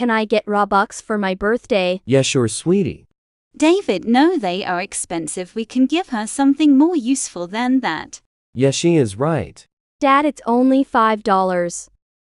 Can I get Robux for my birthday? Yeah, sure, sweetie. David, no, they are expensive. We can give her something more useful than that. Yeah, she is right. Dad, it's only $5.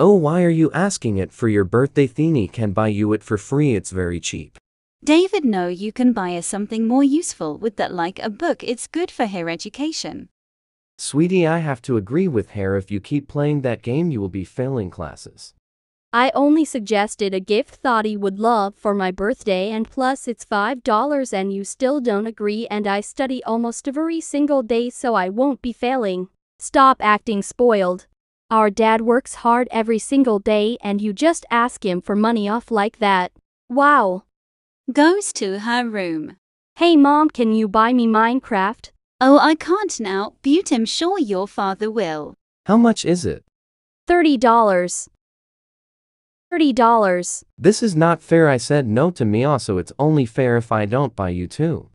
Oh, why are you asking it for your birthday? Thini can buy you it for free, it's very cheap. David, no, you can buy her something more useful with that, like a book. It's good for her education. Sweetie, I have to agree with her. If you keep playing that game, you will be failing classes. I only suggested a gift thought he would love for my birthday and plus it's $5 and you still don't agree and I study almost every single day so I won't be failing. Stop acting spoiled. Our dad works hard every single day and you just ask him for money off like that. Wow. Goes to her room. Hey mom, can you buy me Minecraft? Oh, I can't now, but I'm sure your father will. How much is it? $30. $30. This is not fair I said no to Mia so it's only fair if I don't buy you too.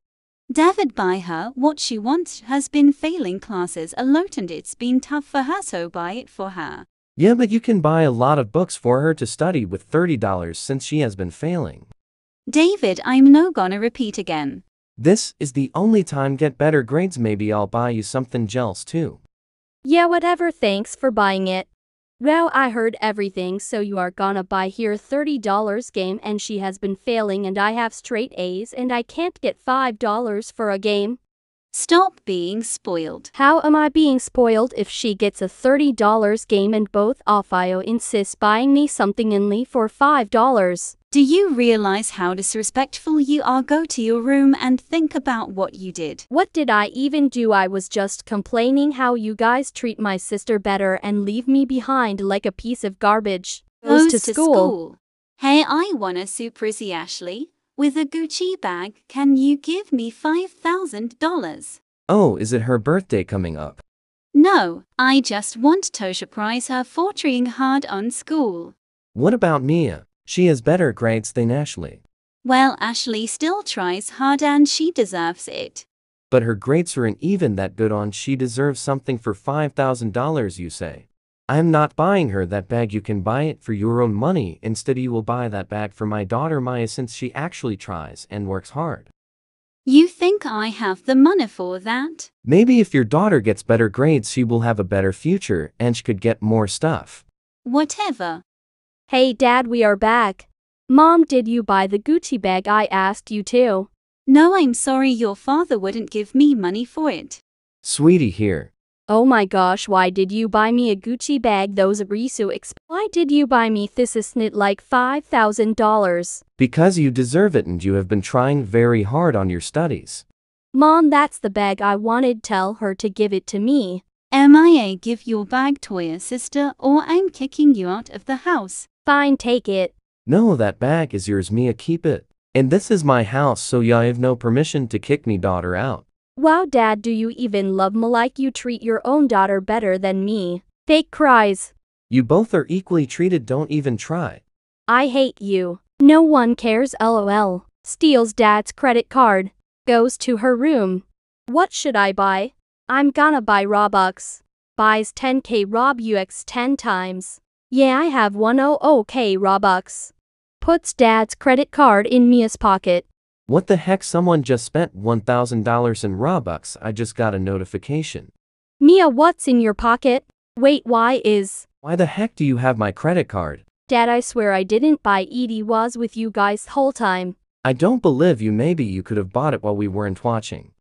David buy her what she wants has been failing classes a lot and it's been tough for her so buy it for her. Yeah but you can buy a lot of books for her to study with $30 since she has been failing. David I'm no gonna repeat again. This is the only time get better grades maybe I'll buy you something else too. Yeah whatever thanks for buying it. Well, I heard everything, so you are gonna buy here $30 game and she has been failing and I have straight A's and I can't get $5 for a game. Stop being spoiled. How am I being spoiled if she gets a $30 game and both Afio insists buying me something in Lee for $5? Do you realize how disrespectful you are? Go to your room and think about what you did. What did I even do? I was just complaining how you guys treat my sister better and leave me behind like a piece of garbage. Goes, Goes to, to school. school. Hey, I wanna super see Ashley. With a Gucci bag, can you give me $5,000? Oh, is it her birthday coming up? No, I just want to surprise her for trying hard on school. What about Mia? She has better grades than Ashley. Well, Ashley still tries hard and she deserves it. But her grades aren't even that good on she deserves something for $5,000 you say. I'm not buying her that bag you can buy it for your own money instead you will buy that bag for my daughter Maya since she actually tries and works hard. You think I have the money for that? Maybe if your daughter gets better grades she will have a better future and she could get more stuff. Whatever. Hey dad, we are back. Mom, did you buy the Gucci bag I asked you to? No, I'm sorry, your father wouldn't give me money for it. Sweetie here. Oh my gosh, why did you buy me a Gucci bag those are Risu exp- Why did you buy me this isn't like $5,000? Because you deserve it and you have been trying very hard on your studies. Mom, that's the bag I wanted. Tell her to give it to me. MIA give your bag to your sister or I'm kicking you out of the house. Fine, take it. No, that bag is yours, Mia, keep it. And this is my house, so ya have no permission to kick me daughter out. Wow, Dad, do you even love me like you treat your own daughter better than me? Fake cries. You both are equally treated, don't even try. I hate you. No one cares, lol. Steals dad's credit card. Goes to her room. What should I buy? I'm gonna buy Robux. Buys 10k Rob UX 10 times. Yeah, I have 100k Robux. Puts dad's credit card in Mia's pocket. What the heck? Someone just spent $1,000 in Robux. I just got a notification. Mia, what's in your pocket? Wait, why is. Why the heck do you have my credit card? Dad, I swear I didn't buy it. was with you guys the whole time. I don't believe you. Maybe you could have bought it while we weren't watching.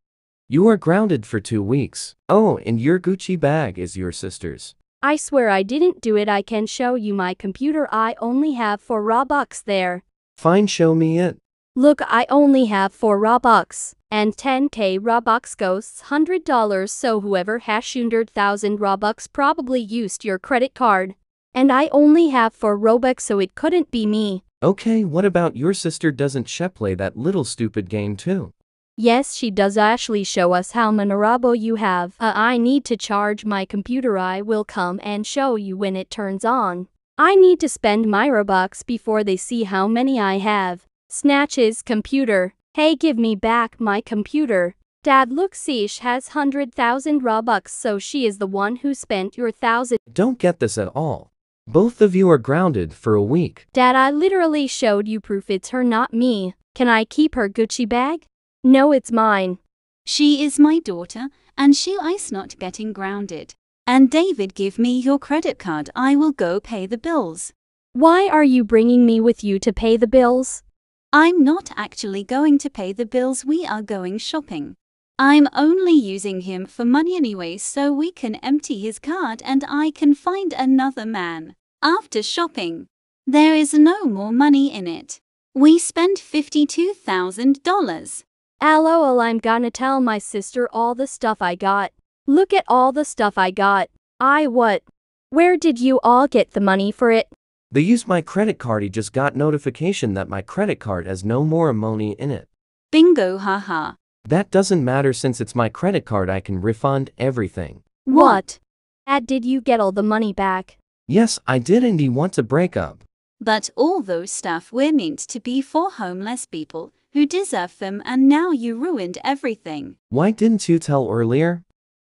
You are grounded for two weeks. Oh, and your Gucci bag is your sister's. I swear I didn't do it I can show you my computer I only have 4 Robux there. Fine show me it. Look I only have 4 Robux. And 10k Robux goes $100 so whoever has 100,000 Robux probably used your credit card. And I only have 4 Robux so it couldn't be me. Okay, what about your sister doesn't she play that little stupid game too? Yes, she does actually show us how Monorabo you have. Uh, I need to charge my computer. I will come and show you when it turns on. I need to spend my Robux before they see how many I have. Snatches computer. Hey, give me back my computer. Dad, look, Sish has 100,000 Robux, so she is the one who spent your thousand. Don't get this at all. Both of you are grounded for a week. Dad, I literally showed you proof it's her, not me. Can I keep her Gucci bag? No, it's mine. She is my daughter, and she is not getting grounded. And David, give me your credit card. I will go pay the bills. Why are you bringing me with you to pay the bills? I'm not actually going to pay the bills. We are going shopping. I'm only using him for money anyway, so we can empty his card and I can find another man. After shopping, there is no more money in it. We spent $52,000. LOL I'm gonna tell my sister all the stuff I got. Look at all the stuff I got. I what? Where did you all get the money for it? They used my credit card he just got notification that my credit card has no more money in it. Bingo haha. That doesn't matter since it's my credit card I can refund everything. What? Dad did you get all the money back? Yes, I did and he wants a breakup. But all those stuff were meant to be for homeless people who deserve them and now you ruined everything. Why didn't you tell earlier?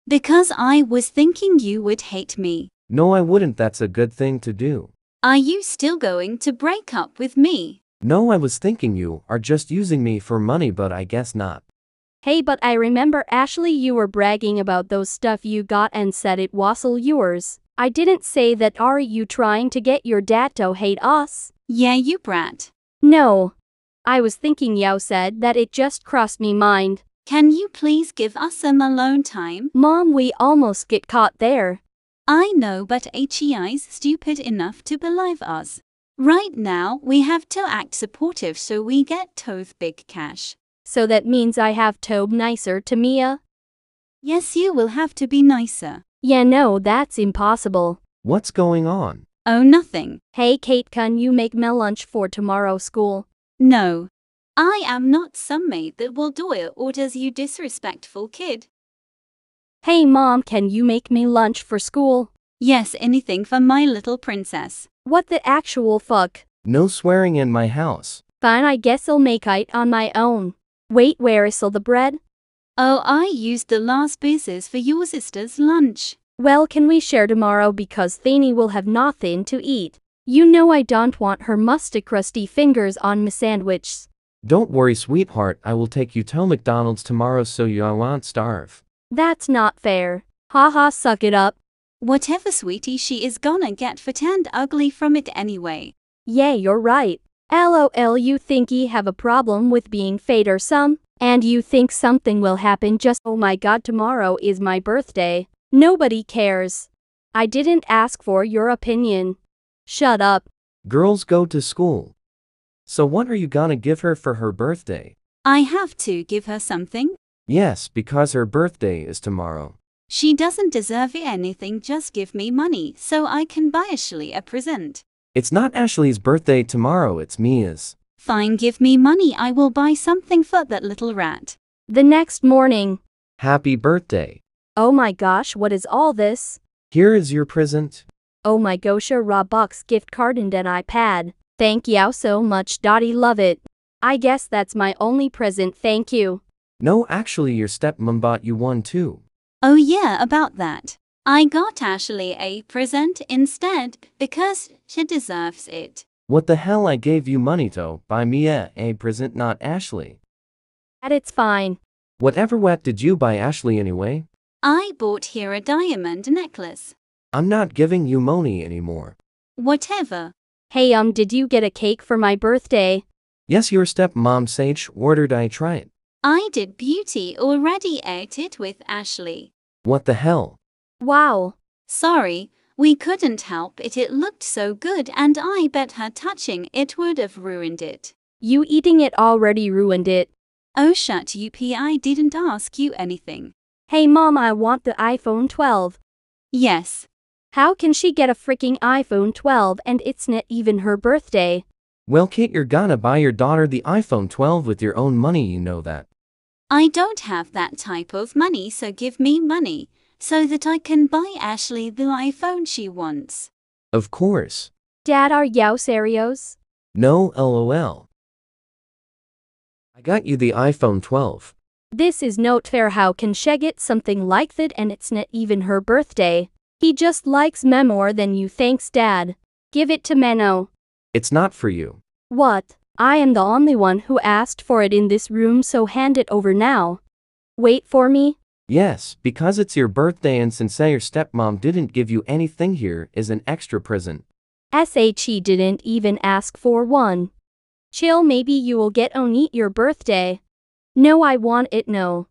Because I was thinking you would hate me. No, I wouldn't. That's a good thing to do. Are you still going to break up with me? No, I was thinking you are just using me for money, but I guess not. Hey, but I remember Ashley, you were bragging about those stuff you got and said it was all yours. I didn't say that. Are you trying to get your dad to hate us? Yeah, you brat. No, I was thinking Yao said that it just crossed me mind. Can you please give us some alone time? Mom, we almost get caught there. I know, but HEI's stupid enough to believe us. Right now, we have to act supportive so we get Tove big cash. So that means I have Tobe nicer to Mia? Uh? Yes, you will have to be nicer. Yeah, no, that's impossible. What's going on? Oh, nothing. Hey, Kate, can you make me lunch for tomorrow school? No. I am not some maid that will or orders you disrespectful kid. Hey mom, can you make me lunch for school? Yes, anything for my little princess. What the actual fuck? No swearing in my house. Fine, I guess I'll make it on my own. Wait, where is all the bread? Oh, I used the last pieces for your sister's lunch. Well, can we share tomorrow because Thaney will have nothing to eat? You know I don't want her musty crusty fingers on me sandwiches. Don't worry, sweetheart, I will take you to McDonald's tomorrow so you won't starve. That's not fair. Ha ha, suck it up. Whatever, sweetie, she is gonna get fat and ugly from it anyway. Yeah, you're right. LOL, you think ye have a problem with being fat or some, and you think something will happen just oh my god, tomorrow is my birthday. Nobody cares. I didn't ask for your opinion. Shut up. Girls go to school. So what are you gonna give her for her birthday? I have to give her something. Yes, because her birthday is tomorrow. She doesn't deserve anything, just give me money so I can buy Ashley a present. It's not Ashley's birthday tomorrow, it's Mia's. Fine, give me money, I will buy something for that little rat. The next morning. Happy birthday. Oh my gosh, what is all this? Here is your present. Oh my gosh a Robux gift card and an iPad. Thank you so much Dottie love it. I guess that's my only present thank you. No actually your stepmom bought you one too. Oh yeah about that. I got Ashley a present instead because she deserves it. What the hell I gave you money to buy me a, present not Ashley. That it's fine. Whatever what did you buy Ashley anyway? I bought her a diamond necklace. I'm not giving you money anymore. Whatever. Hey, um, did you get a cake for my birthday? Yes, your stepmom Sage ordered I try it. I did beauty already ate it with Ashley. What the hell? Wow. Sorry, we couldn't help it. It looked so good, and I bet her touching it would have ruined it. You eating it already ruined it. Oh, shut up. I didn't ask you anything. Hey, Mom, I want the iPhone 12. Yes, how can she get a freaking iPhone 12 and it's not even her birthday? Well, Kate, you're gonna buy your daughter the iPhone 12 with your own money, you know that. I don't have that type of money, so give me money so that I can buy Ashley the iPhone she wants. Of course. Dad, are you serious? No, lol. I got you the iPhone 12. This is not fair. How can she get something like that and it's not even her birthday? He just likes men more than you thanks dad. Give it to Menno. It's not for you. What? I am the only one who asked for it in this room so hand it over now. Wait for me? Yes, because it's your birthday and since your stepmom didn't give you anything here is an extra present. SHE didn't even ask for one. Chill maybe you will get on eat your birthday. No I want it no.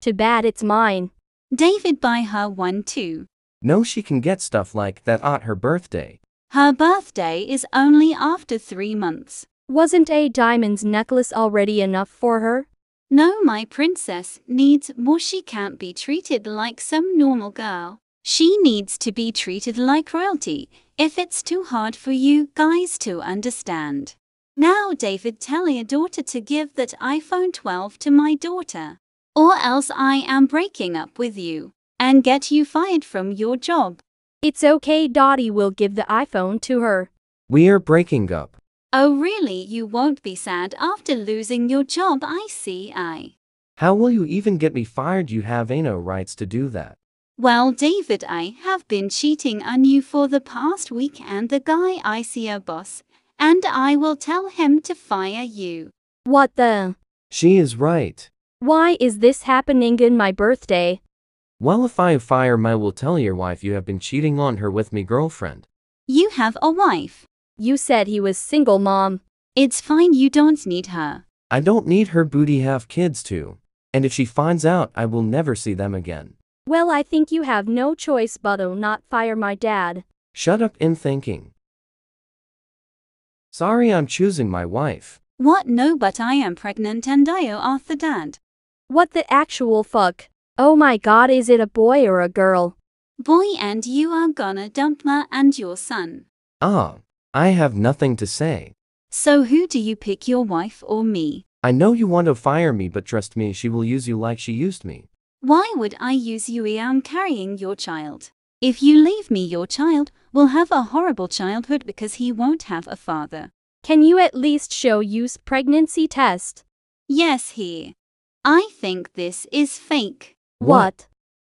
Too bad it's mine. David buy her one too. No, she can get stuff like that at her birthday. Her birthday is only after three months. Wasn't a diamond's necklace already enough for her? No, my princess needs more. She can't be treated like some normal girl. She needs to be treated like royalty, if it's too hard for you guys to understand. Now, David, tell your daughter to give that iPhone 12 to my daughter, or else I am breaking up with you and get you fired from your job. It's okay Dottie will give the iPhone to her. We are breaking up. Oh really, you won't be sad after losing your job, I see I. How will you even get me fired? You have no rights to do that. Well, David, I have been cheating on you for the past week and the guy I see a boss, and I will tell him to fire you. What the? She is right. Why is this happening in my birthday? Well, if I fire my will tell your wife you have been cheating on her with me girlfriend. You have a wife. You said he was single, mom. It's fine, you don't need her. I don't need her booty have kids too. And if she finds out, I will never see them again. Well, I think you have no choice but to not fire my dad. Shut up in thinking. Sorry I'm choosing my wife. What no but I am pregnant and I are the dad. What the actual fuck? Oh my god, is it a boy or a girl? Boy, and you are gonna dump Ma and your son. Ah, I have nothing to say. So who do you pick, your wife or me? I know you want to fire me, but trust me, she will use you like she used me. Why would I use you? I am carrying your child. If you leave me, your child will have a horrible childhood because he won't have a father. Can you at least show use pregnancy test? Yes, he. I think this is fake. What?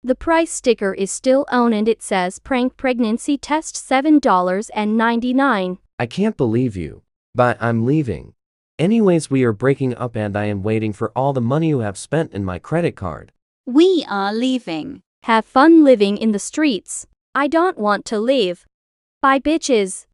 The price sticker is still on and it says prank pregnancy test $7.99. I can't believe you. But I'm leaving. Anyways, we are breaking up and I am waiting for all the money you have spent in my credit card. We are leaving. Have fun living in the streets. I don't want to leave. Bye bitches.